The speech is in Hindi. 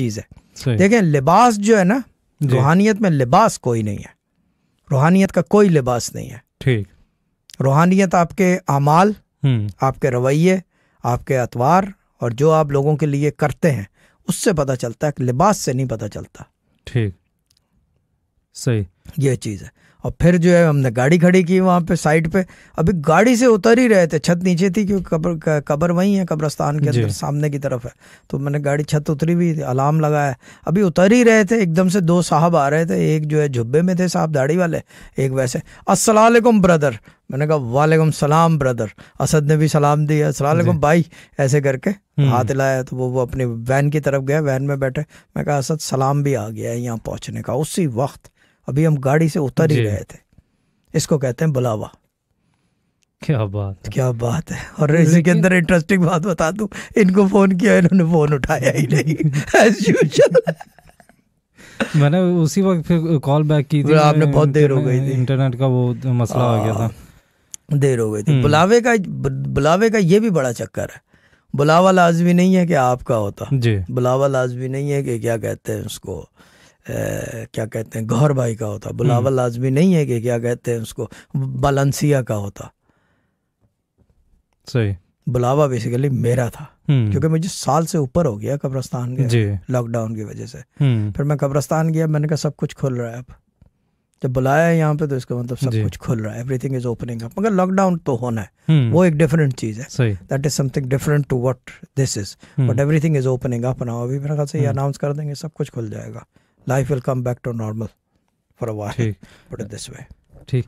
चीज़ है देखें लिबास जो है ना रूहानियत में लिबास कोई नहीं है रूहानियत का कोई लिबास नहीं है ठीक रूहानियत आपके अमाल हम्म। आपके रवैये आपके अतवार और जो आप लोगों के लिए करते हैं उससे पता चलता है लिबास से नहीं पता चलता ठीक सही ये चीज़ है और फिर जो है हमने गाड़ी खड़ी की वहाँ पे साइड पे अभी गाड़ी से उतर ही रहे थे छत नीचे थी क्योंकि कब्र कब्र वहीं है कब्रस्तान के अंदर सामने की तरफ है तो मैंने गाड़ी छत उतरी हुई थी अलार्म लगाया अभी उतर ही रहे थे एकदम से दो साहब आ रहे थे एक जो है झुब्बे में थे साहब दाढ़ी वाले एक वैसे असलकुम ब्रदर मैंने कहा वालेकुम सलाम ब्रदर असद ने भी सलाम दिया असलकुम भाई ऐसे करके हम्म। हाथ लाया तो वो वो अपनी वैन की तरफ गया वैन में बैठे मैं कहा असद सलाम भी आ गया है यहाँ पहुँचने का उसी वक्त अभी हम गाड़ी से उतर ही रहे थे इसको कहते हैं बुलावा क्या बात है। क्या बात है और इसी के अंदर इंटरेस्टिंग बात बता दू इनको फोन किया इन्होंने फोन उठाया ही नहीं As एज मैंने उसी वक्त फिर कॉल बैक की थी आपने बहुत देर हो गई थी इंटरनेट का वो मसला आ गया था हाँ, देर हो गई थी हम्म। बुलावे का बुलावे का ये भी बड़ा चक्कर है बुलावा लाजमी नहीं है कि आपका होता जी बुलावा लाजमी नहीं है कि क्या कहते हैं उसको क्या कहते हैं गौहर भाई का होता बुलावा हम्म। लाजमी नहीं है कि क्या कहते हैं उसको बलंसिया का होता सही बुलावा बेसिकली मेरा था हम्म। क्योंकि मुझे साल से ऊपर हो गया कब्रस्तान के लॉकडाउन की वजह से हम्म। फिर मैं कब्रस्तान गया मैंने कहा सब कुछ खुल रहा है अब जब बुलाया है यहाँ पे तो इसका मतलब सब कुछ खुल रहा है एवरीथिंग इज ओपनिंग अप मगर लॉकडाउन तो होना है वो एक डिफरेंट चीज है that is something different to what this is but everything is opening up now अभी मेरे ख्याल से ये अनाउंस कर देंगे सब कुछ खुल जाएगा life will come back to normal for a while. Put it this way.